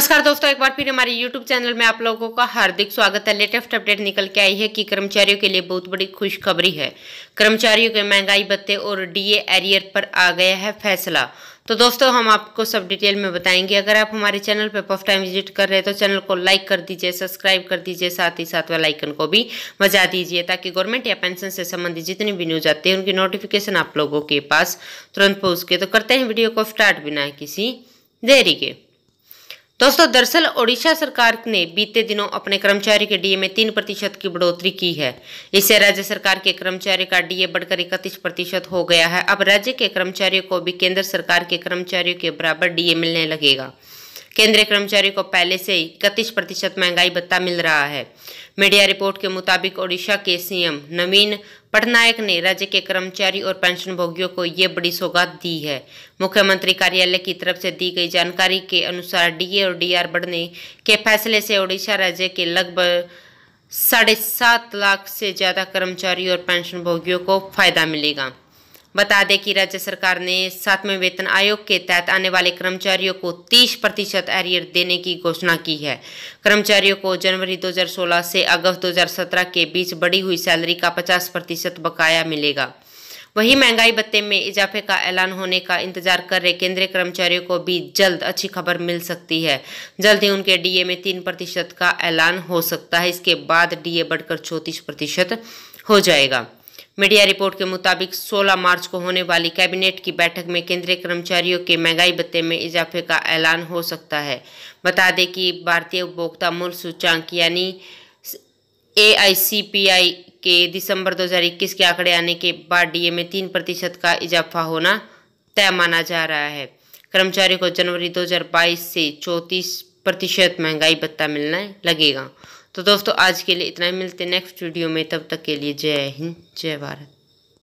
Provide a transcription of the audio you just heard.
नमस्कार दोस्तों एक बार फिर हमारे YouTube चैनल में आप लोगों का हार्दिक स्वागत है लेटेस्ट अपडेट निकल के आई है कि कर्मचारियों के लिए बहुत बड़ी खुशखबरी है कर्मचारियों के महंगाई भत्ते और डीए एरियर पर आ गया है फैसला तो दोस्तों हम आपको सब डिटेल में बताएंगे अगर आप हमारे चैनल पर फर्स्ट टाइम विजिट कर रहे हैं तो चैनल को लाइक कर दीजिए सब्सक्राइब कर दीजिए साथ ही साथ वेलाइकन को भी बजा दीजिए ताकि गवर्नमेंट या पेंशन से संबंधित जितनी भी न्यूज आती है उनकी नोटिफिकेशन आप लोगों के पास तुरंत पहुँच के तो करते हैं वीडियो को स्टार्ट बिना किसी देरी के दोस्तों दरअसल ओडिशा सरकार ने बीते दिनों अपने कर्मचारी के डीए में तीन प्रतिशत की बढ़ोतरी की है इससे राज्य सरकार के कर्मचारी का डीए बढ़कर इकतीस प्रतिशत हो गया है अब राज्य के कर्मचारियों को भी केंद्र सरकार के कर्मचारियों के बराबर डीए मिलने लगेगा केंद्रीय कर्मचारी को पहले से ही इकतीस प्रतिशत महंगाई भत्ता मिल रहा है मीडिया रिपोर्ट के मुताबिक ओडिशा के सीएम नवीन पटनायक ने राज्य के कर्मचारी और पेंशनभोगियों को ये बड़ी सौगात दी है मुख्यमंत्री कार्यालय की तरफ से दी गई जानकारी के अनुसार डीए और डीआर बढ़ने के फैसले से ओडिशा राज्य के लगभग साढ़े सात लाख से ज़्यादा कर्मचारी और पेंशनभोगियों को फायदा मिलेगा बता दें कि राज्य सरकार ने सातवें वेतन आयोग के तहत आने वाले कर्मचारियों को 30 प्रतिशत एरियर देने की घोषणा की है कर्मचारियों को जनवरी 2016 से अगस्त 2017 के बीच बढ़ी हुई सैलरी का 50 प्रतिशत बकाया मिलेगा वही महंगाई भत्ते में इजाफे का ऐलान होने का इंतजार कर रहे केंद्रीय कर्मचारियों को भी जल्द अच्छी खबर मिल सकती है जल्द ही उनके डीए में तीन प्रतिशत का ऐलान हो सकता है इसके बाद डीए बढ़कर चौंतीस प्रतिशत हो जाएगा मीडिया रिपोर्ट के मुताबिक 16 मार्च को होने वाली कैबिनेट की बैठक में केंद्रीय कर्मचारियों के महंगाई भत्ते में इजाफे का ऐलान हो सकता है बता दें कि भारतीय उपभोक्ता मूल्य सूचांक यानी ए के दिसंबर 2021 के आंकड़े आने के बाद डीए में तीन प्रतिशत का इजाफा होना तय माना जा रहा है कर्मचारियों को जनवरी 2022 से 34 प्रतिशत महंगाई भत्ता मिलने लगेगा तो दोस्तों आज के लिए इतना ही मिलते नेक्स्ट वीडियो में तब तक के लिए जय हिंद जय भारत